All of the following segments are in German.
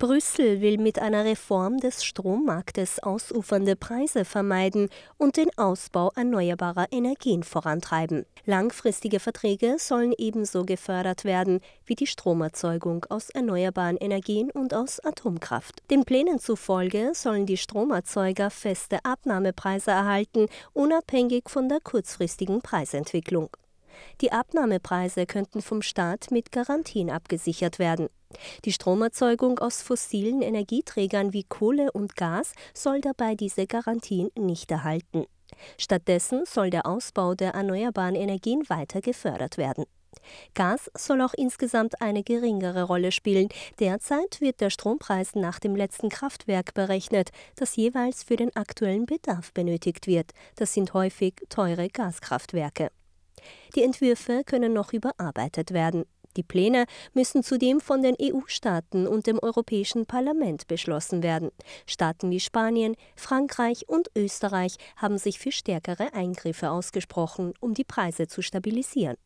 Brüssel will mit einer Reform des Strommarktes ausufernde Preise vermeiden und den Ausbau erneuerbarer Energien vorantreiben. Langfristige Verträge sollen ebenso gefördert werden wie die Stromerzeugung aus erneuerbaren Energien und aus Atomkraft. Den Plänen zufolge sollen die Stromerzeuger feste Abnahmepreise erhalten, unabhängig von der kurzfristigen Preisentwicklung. Die Abnahmepreise könnten vom Staat mit Garantien abgesichert werden. Die Stromerzeugung aus fossilen Energieträgern wie Kohle und Gas soll dabei diese Garantien nicht erhalten. Stattdessen soll der Ausbau der erneuerbaren Energien weiter gefördert werden. Gas soll auch insgesamt eine geringere Rolle spielen. Derzeit wird der Strompreis nach dem letzten Kraftwerk berechnet, das jeweils für den aktuellen Bedarf benötigt wird. Das sind häufig teure Gaskraftwerke. Die Entwürfe können noch überarbeitet werden. Die Pläne müssen zudem von den EU-Staaten und dem Europäischen Parlament beschlossen werden. Staaten wie Spanien, Frankreich und Österreich haben sich für stärkere Eingriffe ausgesprochen, um die Preise zu stabilisieren.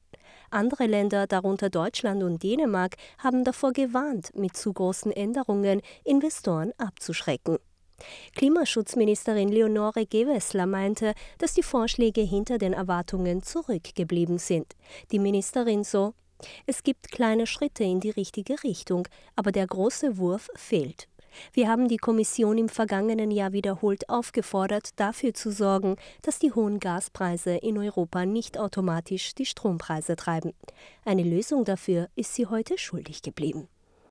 Andere Länder, darunter Deutschland und Dänemark, haben davor gewarnt, mit zu großen Änderungen Investoren abzuschrecken. Klimaschutzministerin Leonore Gewessler meinte, dass die Vorschläge hinter den Erwartungen zurückgeblieben sind. Die Ministerin so es gibt kleine Schritte in die richtige Richtung, aber der große Wurf fehlt. Wir haben die Kommission im vergangenen Jahr wiederholt aufgefordert, dafür zu sorgen, dass die hohen Gaspreise in Europa nicht automatisch die Strompreise treiben. Eine Lösung dafür ist sie heute schuldig geblieben.